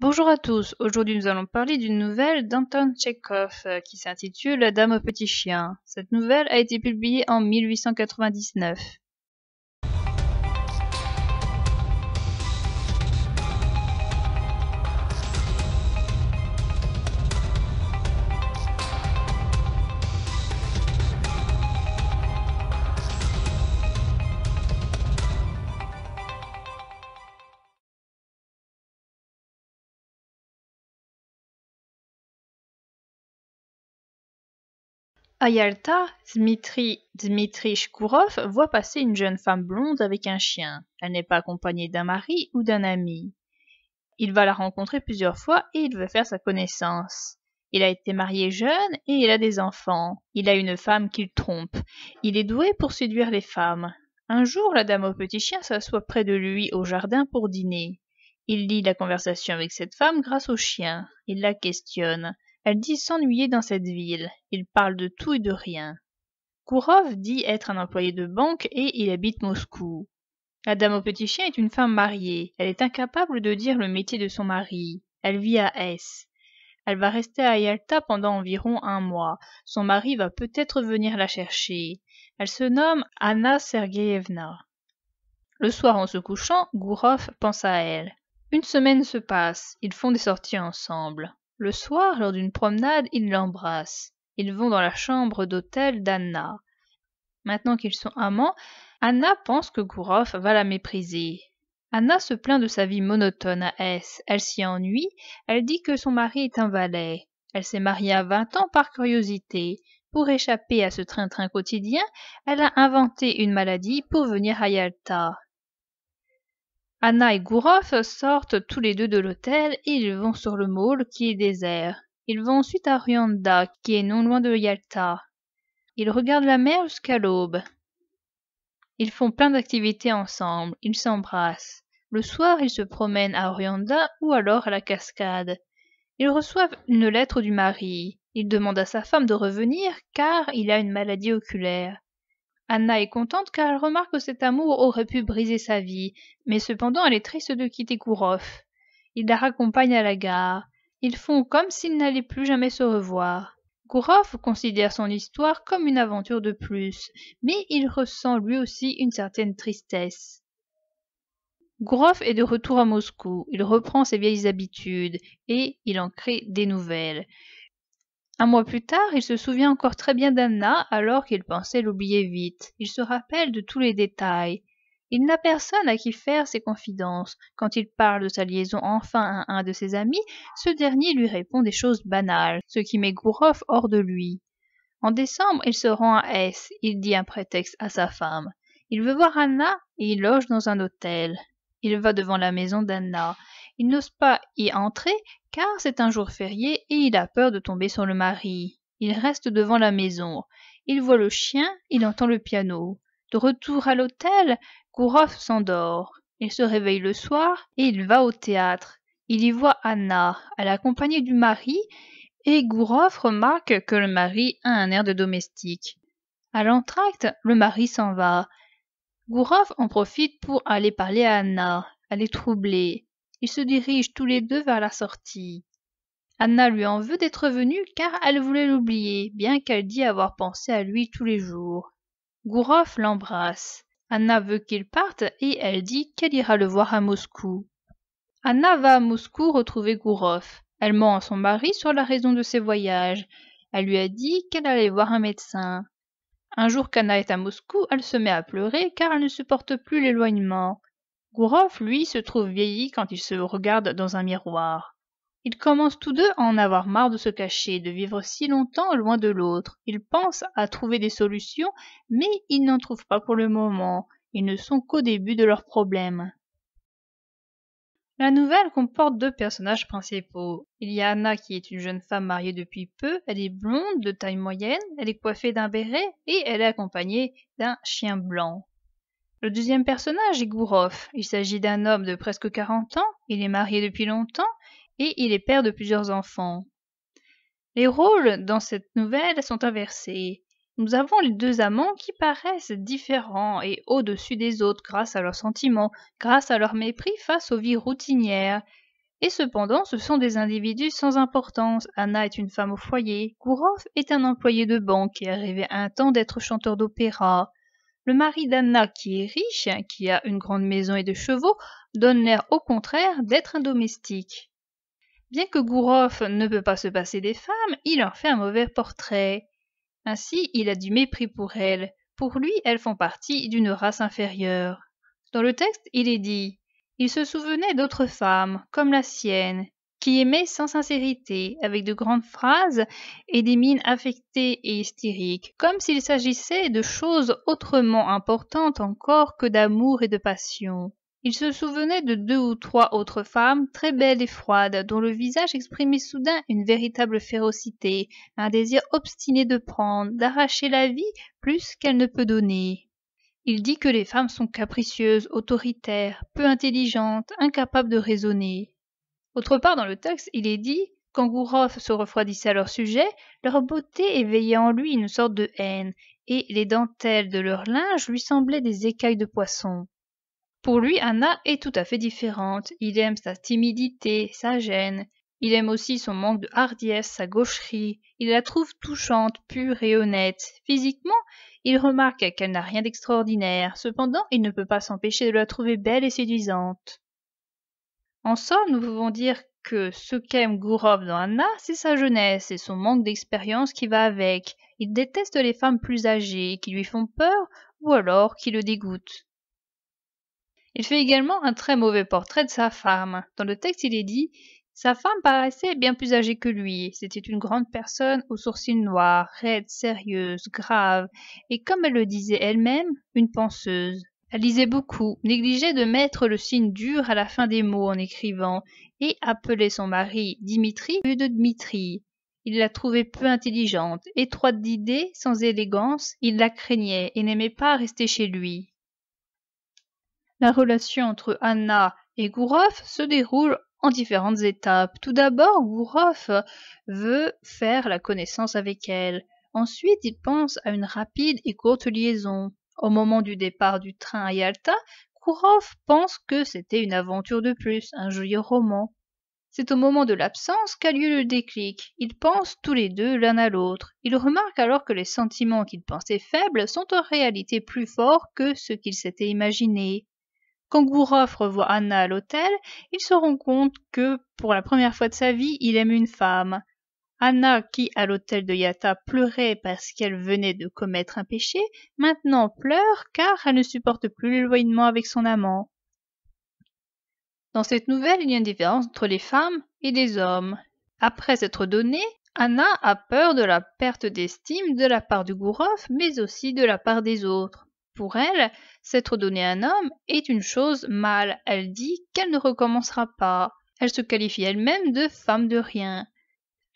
Bonjour à tous, aujourd'hui nous allons parler d'une nouvelle d'Anton Tchekhov euh, qui s'intitule La Dame au petit chien. Cette nouvelle a été publiée en 1899. À Yalta, Dmitri Dmitrich Kourov voit passer une jeune femme blonde avec un chien. Elle n'est pas accompagnée d'un mari ou d'un ami. Il va la rencontrer plusieurs fois et il veut faire sa connaissance. Il a été marié jeune et il a des enfants. Il a une femme qu'il trompe. Il est doué pour séduire les femmes. Un jour, la dame au petit chien s'assoit près de lui au jardin pour dîner. Il lit la conversation avec cette femme grâce au chien. Il la questionne elle dit s'ennuyer dans cette ville il parle de tout et de rien kourov dit être un employé de banque et il habite moscou la dame au petit chien est une femme mariée elle est incapable de dire le métier de son mari elle vit à s elle va rester à yalta pendant environ un mois son mari va peut-être venir la chercher elle se nomme anna Sergeyevna. le soir en se couchant gourov pense à elle une semaine se passe ils font des sorties ensemble le soir lors d'une promenade ils l'embrassent. ils vont dans la chambre d'hôtel d'anna maintenant qu'ils sont amants anna pense que Gouroff va la mépriser anna se plaint de sa vie monotone à s elle s'y ennuie elle dit que son mari est un valet elle s'est mariée à vingt ans par curiosité pour échapper à ce train-train quotidien elle a inventé une maladie pour venir à yalta Anna et Gouroff sortent tous les deux de l'hôtel et ils vont sur le môle qui est désert. Ils vont ensuite à Ryanda qui est non loin de Yalta. Ils regardent la mer jusqu'à l'aube. Ils font plein d'activités ensemble, ils s'embrassent. Le soir, ils se promènent à Orianda ou alors à la cascade. Ils reçoivent une lettre du mari. Il demande à sa femme de revenir car il a une maladie oculaire. Anna est contente car elle remarque que cet amour aurait pu briser sa vie, mais cependant elle est triste de quitter Gourov. Il la raccompagne à la gare. Ils font comme s'ils n'allaient plus jamais se revoir. Gourov considère son histoire comme une aventure de plus, mais il ressent lui aussi une certaine tristesse. Gourov est de retour à Moscou, il reprend ses vieilles habitudes et il en crée des nouvelles. Un mois plus tard, il se souvient encore très bien d'Anna alors qu'il pensait l'oublier vite. Il se rappelle de tous les détails. Il n'a personne à qui faire ses confidences. Quand il parle de sa liaison enfin à un de ses amis, ce dernier lui répond des choses banales, ce qui met Gouroff hors de lui. En décembre, il se rend à S. Il dit un prétexte à sa femme. Il veut voir Anna et il loge dans un hôtel. Il va devant la maison d'Anna il n'ose pas y entrer car c'est un jour férié et il a peur de tomber sur le mari. Il reste devant la maison. Il voit le chien, il entend le piano. De retour à l'hôtel, Gouroff s'endort. Il se réveille le soir et il va au théâtre. Il y voit Anna, à la compagnie du mari, et Gouroff remarque que le mari a un air de domestique. À l'entracte, le mari s'en va. Gouroff en profite pour aller parler à Anna, Elle est troublée. Ils se dirigent tous les deux vers la sortie. Anna lui en veut d'être venue car elle voulait l'oublier, bien qu'elle dit avoir pensé à lui tous les jours. Gourov l'embrasse. Anna veut qu'il parte et elle dit qu'elle ira le voir à Moscou. Anna va à Moscou retrouver Gourov. Elle ment à son mari sur la raison de ses voyages. Elle lui a dit qu'elle allait voir un médecin. Un jour qu'Anna est à Moscou, elle se met à pleurer car elle ne supporte plus l'éloignement. Gourov, lui, se trouve vieilli quand il se regarde dans un miroir. Ils commencent tous deux à en avoir marre de se cacher, de vivre si longtemps loin de l'autre. Ils pensent à trouver des solutions, mais ils n'en trouvent pas pour le moment. Ils ne sont qu'au début de leurs problèmes. La nouvelle comporte deux personnages principaux. Il y a Anna qui est une jeune femme mariée depuis peu, elle est blonde, de taille moyenne, elle est coiffée d'un béret et elle est accompagnée d'un chien blanc. Le deuxième personnage est Gouroff. Il s'agit d'un homme de presque 40 ans, il est marié depuis longtemps et il est père de plusieurs enfants. Les rôles dans cette nouvelle sont inversés. Nous avons les deux amants qui paraissent différents et au-dessus des autres grâce à leurs sentiments, grâce à leur mépris face aux vies routinières. Et cependant, ce sont des individus sans importance. Anna est une femme au foyer, Gouroff est un employé de banque qui est un temps d'être chanteur d'opéra. Le mari d'Anna, qui est riche, hein, qui a une grande maison et de chevaux, donne l'air au contraire d'être un domestique. Bien que Gouroff ne peut pas se passer des femmes, il en fait un mauvais portrait. Ainsi, il a du mépris pour elles. Pour lui, elles font partie d'une race inférieure. Dans le texte, il est dit Il se souvenait d'autres femmes, comme la sienne qui aimait sans sincérité, avec de grandes phrases et des mines affectées et hystériques, comme s'il s'agissait de choses autrement importantes encore que d'amour et de passion. Il se souvenait de deux ou trois autres femmes, très belles et froides, dont le visage exprimait soudain une véritable férocité, un désir obstiné de prendre, d'arracher la vie plus qu'elle ne peut donner. Il dit que les femmes sont capricieuses, autoritaires, peu intelligentes, incapables de raisonner. Autre part, dans le texte, il est dit Quand Gouroff se refroidissait à leur sujet, leur beauté éveillait en lui une sorte de haine, et les dentelles de leur linge lui semblaient des écailles de poisson. Pour lui, Anna est tout à fait différente. Il aime sa timidité, sa gêne. Il aime aussi son manque de hardiesse, sa gaucherie. Il la trouve touchante, pure et honnête. Physiquement, il remarque qu'elle n'a rien d'extraordinaire. Cependant, il ne peut pas s'empêcher de la trouver belle et séduisante. En somme, nous pouvons dire que ce qu'aime Gourov dans Anna, c'est sa jeunesse et son manque d'expérience qui va avec. Il déteste les femmes plus âgées, qui lui font peur ou alors qui le dégoûtent. Il fait également un très mauvais portrait de sa femme. Dans le texte, il est dit Sa femme paraissait bien plus âgée que lui. C'était une grande personne aux sourcils noirs, raide, sérieuse, grave, et comme elle le disait elle-même, une penseuse. Elle lisait beaucoup, négligeait de mettre le signe dur à la fin des mots en écrivant, et appelait son mari Dimitri au de Dmitri. Il la trouvait peu intelligente, étroite d'idées, sans élégance, il la craignait et n'aimait pas rester chez lui. La relation entre Anna et Gouroff se déroule en différentes étapes. Tout d'abord, Gouroff veut faire la connaissance avec elle. Ensuite, il pense à une rapide et courte liaison. Au moment du départ du train à Yalta, Kourov pense que c'était une aventure de plus, un joli roman. C'est au moment de l'absence qu'a lieu le déclic. Ils pensent tous les deux l'un à l'autre. Ils remarquent alors que les sentiments qu'ils pensaient faibles sont en réalité plus forts que ce qu'ils s'étaient imaginé. Quand Gourov revoit Anna à l'hôtel, il se rend compte que, pour la première fois de sa vie, il aime une femme. Anna, qui à l'hôtel de Yata pleurait parce qu'elle venait de commettre un péché, maintenant pleure car elle ne supporte plus l'éloignement avec son amant. Dans cette nouvelle, il y a une différence entre les femmes et les hommes. Après s'être donnée, Anna a peur de la perte d'estime de la part du Gourov, mais aussi de la part des autres. Pour elle, s'être donnée à un homme est une chose mal. Elle dit qu'elle ne recommencera pas. Elle se qualifie elle-même de femme de rien.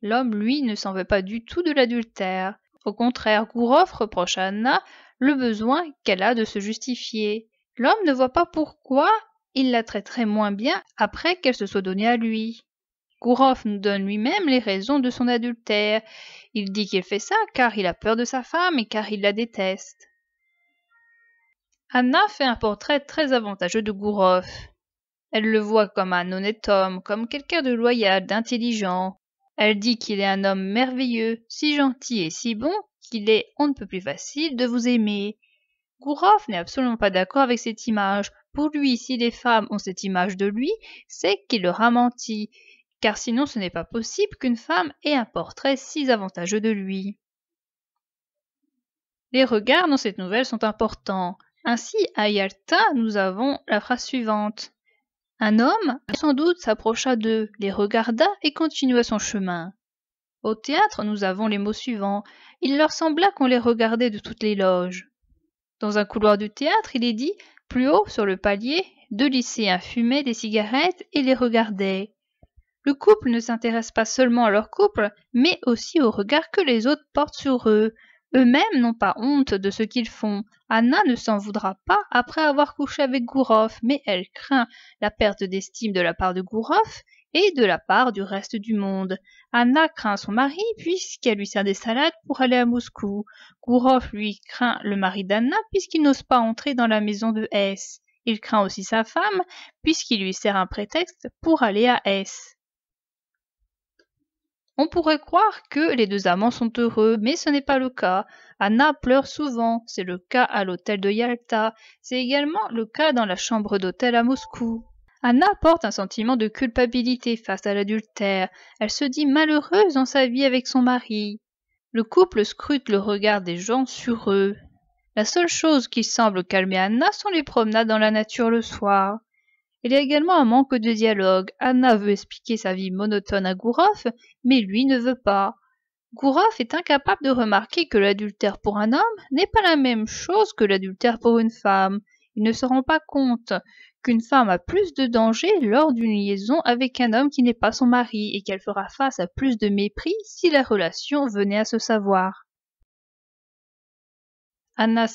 L'homme, lui, ne s'en veut pas du tout de l'adultère. Au contraire, Gouroff reproche à Anna le besoin qu'elle a de se justifier. L'homme ne voit pas pourquoi il la traiterait moins bien après qu'elle se soit donnée à lui. Gouroff nous donne lui-même les raisons de son adultère. Il dit qu'il fait ça car il a peur de sa femme et car il la déteste. Anna fait un portrait très avantageux de Gouroff. Elle le voit comme un honnête homme, comme quelqu'un de loyal, d'intelligent, elle dit qu'il est un homme merveilleux, si gentil et si bon, qu'il est on ne peut plus facile de vous aimer. Gouroff n'est absolument pas d'accord avec cette image. Pour lui, si les femmes ont cette image de lui, c'est qu'il leur a menti, car sinon ce n'est pas possible qu'une femme ait un portrait si avantageux de lui. Les regards dans cette nouvelle sont importants. Ainsi, à Yalta, nous avons la phrase suivante. Un homme, sans doute, s'approcha d'eux, les regarda et continua son chemin. Au théâtre, nous avons les mots suivants. Il leur sembla qu'on les regardait de toutes les loges. Dans un couloir du théâtre, il est dit, plus haut, sur le palier, deux lycéens fumaient des cigarettes et les regardaient. Le couple ne s'intéresse pas seulement à leur couple, mais aussi au regard que les autres portent sur eux, eux-mêmes n'ont pas honte de ce qu'ils font. Anna ne s'en voudra pas après avoir couché avec Gourov, mais elle craint la perte d'estime de la part de Gourov et de la part du reste du monde. Anna craint son mari puisqu'elle lui sert des salades pour aller à Moscou. Gourov lui craint le mari d'Anna puisqu'il n'ose pas entrer dans la maison de S. Il craint aussi sa femme puisqu'il lui sert un prétexte pour aller à S. On pourrait croire que les deux amants sont heureux, mais ce n'est pas le cas. Anna pleure souvent, c'est le cas à l'hôtel de Yalta, c'est également le cas dans la chambre d'hôtel à Moscou. Anna porte un sentiment de culpabilité face à l'adultère, elle se dit malheureuse dans sa vie avec son mari. Le couple scrute le regard des gens sur eux. La seule chose qui semble calmer Anna sont les promenades dans la nature le soir. Il y a également un manque de dialogue. Anna veut expliquer sa vie monotone à Gouroff, mais lui ne veut pas. Gouroff est incapable de remarquer que l'adultère pour un homme n'est pas la même chose que l'adultère pour une femme. Il ne se rend pas compte qu'une femme a plus de danger lors d'une liaison avec un homme qui n'est pas son mari et qu'elle fera face à plus de mépris si la relation venait à se savoir. Anna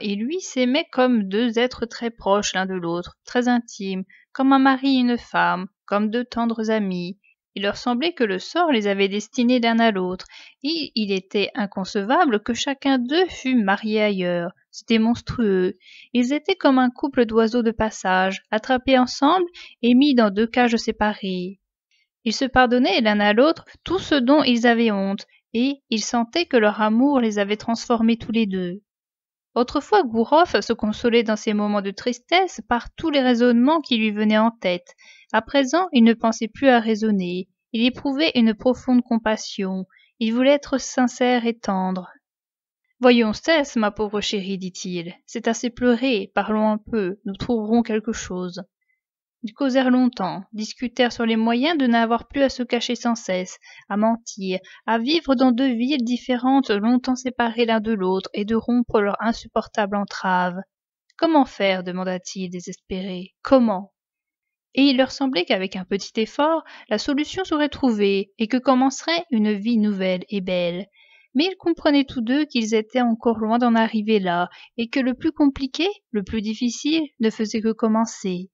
et lui s'aimaient comme deux êtres très proches l'un de l'autre, très intimes, comme un mari et une femme, comme deux tendres amis. Il leur semblait que le sort les avait destinés l'un à l'autre, et il était inconcevable que chacun d'eux fût marié ailleurs. C'était monstrueux. Ils étaient comme un couple d'oiseaux de passage, attrapés ensemble et mis dans deux cages séparées. Ils se pardonnaient l'un à l'autre tout ce dont ils avaient honte, et ils sentaient que leur amour les avait transformés tous les deux. Autrefois, Gouroff se consolait dans ses moments de tristesse par tous les raisonnements qui lui venaient en tête. À présent, il ne pensait plus à raisonner. Il éprouvait une profonde compassion. Il voulait être sincère et tendre. Voyons, cesse, ma pauvre chérie, dit-il. C'est assez pleurer. Parlons un peu. Nous trouverons quelque chose. Ils causèrent longtemps, discutèrent sur les moyens de n'avoir plus à se cacher sans cesse, à mentir, à vivre dans deux villes différentes longtemps séparées l'un de l'autre et de rompre leur insupportable entrave. Comment faire demanda-t-il désespéré. Comment et il leur semblait qu'avec un petit effort, la solution serait trouvée et que commencerait une vie nouvelle et belle. Mais ils comprenaient tous deux qu'ils étaient encore loin d'en arriver là et que le plus compliqué, le plus difficile, ne faisait que commencer.